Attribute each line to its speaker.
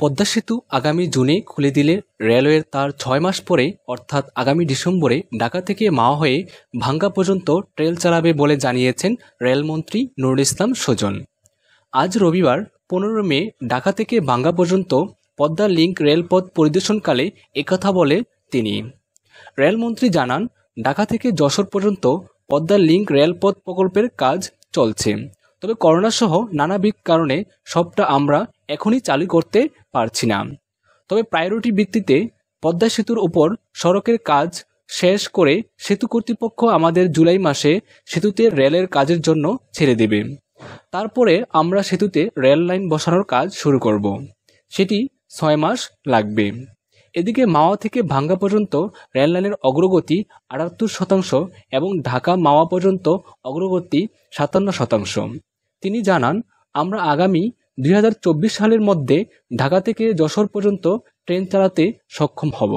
Speaker 1: পদ্মা সেতু আগামী জুনে খুলে দিলে রেলওয়ের তার ছয় মাস পরে অর্থাৎ আগামী ডিসেম্বরে ঢাকা থেকে মাওয়া হয়ে ভাঙ্গা পর্যন্ত ট্রেল চালাবে বলে জানিয়েছেন রেলমন্ত্রী নুরুল ইসলাম সজন আজ রবিবার পনেরো মে ঢাকা থেকে ভাঙ্গা পর্যন্ত পদ্মা লিঙ্ক রেলপথ পরিদর্শনকালে একথা বলে তিনি রেলমন্ত্রী জানান ঢাকা থেকে যশোর পর্যন্ত পদ্মা লিঙ্ক রেলপথ প্রকল্পের কাজ চলছে তবে করোনাসহ নানাবিধ কারণে সবটা আমরা এখনই চালু করতে পারছি না তবে প্রায়োরিটি ভিত্তিতে পদ্মা সেতুর উপর সড়কের কাজ শেষ করে সেতু কর্তৃপক্ষ আমাদের জুলাই মাসে সেতুতে রেলের কাজের জন্য ছেড়ে দেবে তারপরে আমরা সেতুতে রেল লাইন বসানোর কাজ শুরু করব সেটি ছয় মাস লাগবে এদিকে মাওয়া থেকে ভাঙ্গা পর্যন্ত রেল লাইনের অগ্রগতি আটাত্তর শতাংশ এবং ঢাকা মাওয়া পর্যন্ত অগ্রগতি সাতান্ন শতাংশ তিনি জানান আমরা আগামী দুই সালের মধ্যে ঢাকা থেকে যশোর পর্যন্ত ট্রেন চালাতে সক্ষম হব